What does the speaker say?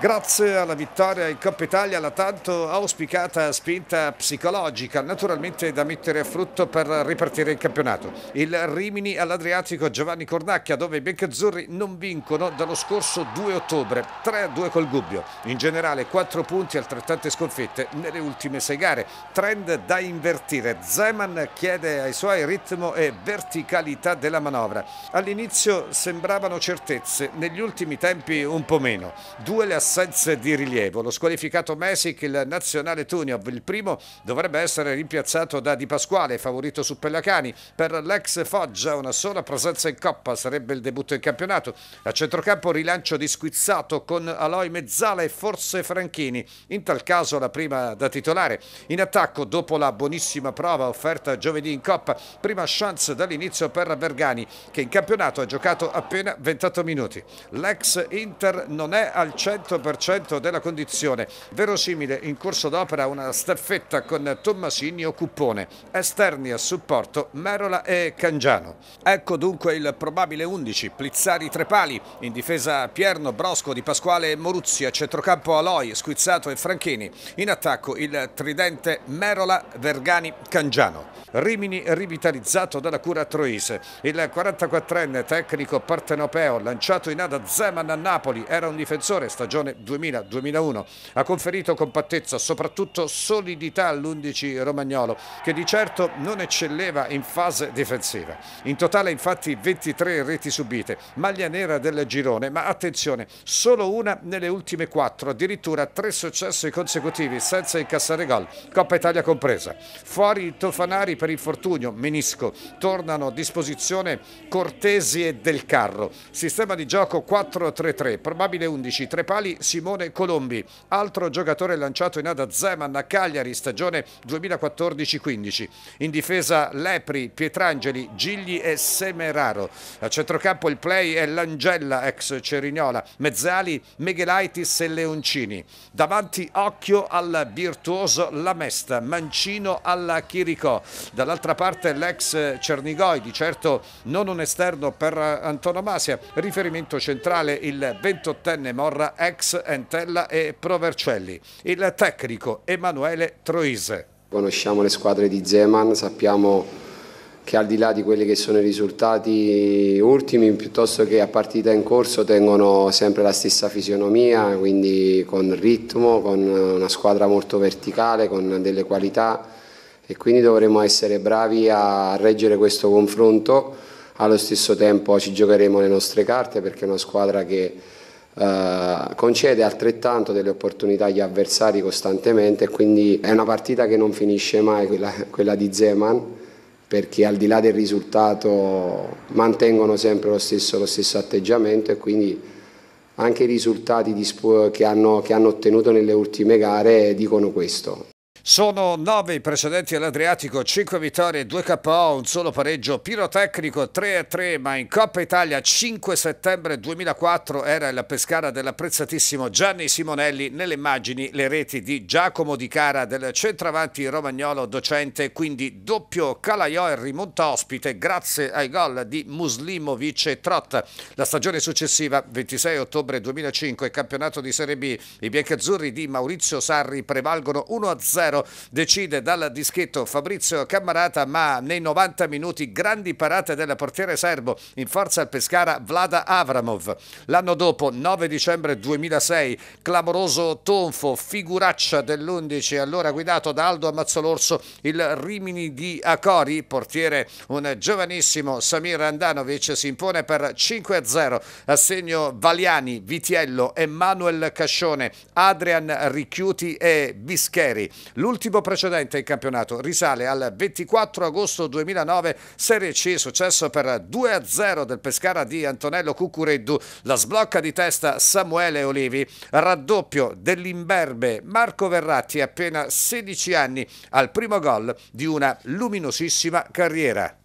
Grazie alla vittoria in Coppa Italia, la tanto auspicata spinta psicologica, naturalmente da mettere a frutto per ripartire il campionato. Il Rimini all'Adriatico Giovanni Cornacchia, dove i biancazzurri non vincono dallo scorso 2 ottobre, 3-2 col Gubbio. In generale 4 punti altrettante sconfitte nelle ultime 6 gare. Trend da invertire. Zeman chiede ai suoi ritmo e verticalità della manovra. All'inizio sembravano certezze, negli ultimi tempi un po' meno. Due le assenze assenze di rilievo. Lo squalificato Mesic, il nazionale Tuniov, il primo, dovrebbe essere rimpiazzato da Di Pasquale, favorito su Pellacani. Per l'ex Foggia una sola presenza in Coppa sarebbe il debutto in campionato. A centrocampo rilancio di Squizzato con Aloy Mezzala e forse Franchini, in tal caso la prima da titolare. In attacco, dopo la buonissima prova offerta giovedì in Coppa, prima chance dall'inizio per Vergani, che in campionato ha giocato appena 28 minuti. L'ex Inter non è al centro 100% della condizione. Verosimile in corso d'opera una staffetta con Tommasini o Cuppone, esterni a supporto Merola e Cangiano. Ecco dunque il probabile 11, Plizzari tre pali. in difesa Pierno, Brosco, Di Pasquale e Moruzzi, a centrocampo Aloi, Squizzato e Franchini, in attacco il tridente Merola, Vergani, Cangiano. Rimini rivitalizzato dalla cura Troise, il 44enne tecnico partenopeo lanciato in ada Zeman a Napoli, era un difensore stagione stagione 2000-2001. Ha conferito compattezza, soprattutto solidità all'11 romagnolo, che di certo non eccelleva in fase difensiva. In totale infatti 23 reti subite, maglia nera del girone, ma attenzione, solo una nelle ultime quattro, addirittura tre successi consecutivi senza incassare gol, Coppa Italia compresa. Fuori Tofanari per infortunio, menisco, tornano a disposizione Cortesi e Del Carro. Sistema di gioco 4-3-3, probabile 11, tre pali Simone Colombi, altro giocatore lanciato in ada Zeman a Cagliari stagione 2014-15. In difesa Lepri, Pietrangeli, Gigli e Semeraro. A centrocampo il play è Langella, ex Cerignola, Mezzali, Meghelaitis e Leoncini. Davanti occhio al virtuoso Lamesta, Mancino alla Chiricò. Dall'altra parte l'ex Cernigoi, di certo non un esterno per antonomasia, riferimento centrale il 28enne Morra, ex Entella e Provercelli, il tecnico Emanuele Troise. Conosciamo le squadre di Zeman, sappiamo che al di là di quelli che sono i risultati ultimi, piuttosto che a partita in corso, tengono sempre la stessa fisionomia, quindi con ritmo, con una squadra molto verticale, con delle qualità e quindi dovremo essere bravi a reggere questo confronto. Allo stesso tempo ci giocheremo le nostre carte perché è una squadra che eh, concede altrettanto delle opportunità agli avversari costantemente, quindi è una partita che non finisce mai quella, quella di Zeman perché al di là del risultato mantengono sempre lo stesso, lo stesso atteggiamento e quindi anche i risultati che hanno, che hanno ottenuto nelle ultime gare dicono questo. Sono nove i precedenti all'Adriatico, 5 vittorie, 2 KO, un solo pareggio, pirotecnico 3-3, ma in Coppa Italia 5 settembre 2004 era la Pescara dell'apprezzatissimo Gianni Simonelli, nelle immagini le reti di Giacomo Di Cara del centravanti romagnolo docente, quindi doppio Calaiò e rimonta ospite grazie ai gol di Muslimovic e Trot. La stagione successiva, 26 ottobre 2005, campionato di Serie B, i biancazzurri di Maurizio Sarri prevalgono 1-0 Milano decide dal dischetto Fabrizio Cammarata ma nei 90 minuti grandi parate del portiere serbo in forza al Pescara Vlada Avramov. L'anno dopo 9 dicembre 2006 clamoroso tonfo figuraccia dell'11 allora guidato da Aldo Ammazzolorso il Rimini di Acori portiere un giovanissimo Samir Andanovic si impone per 5-0 assegno Valiani, Vitiello, Emanuel Cascione, Adrian Ricchiuti e Bischeri. L'ultimo precedente in campionato risale al 24 agosto 2009, Serie C, successo per 2-0 del Pescara di Antonello Cucureddu, la sblocca di testa Samuele Olivi, raddoppio dell'imberbe Marco Verratti, appena 16 anni, al primo gol di una luminosissima carriera.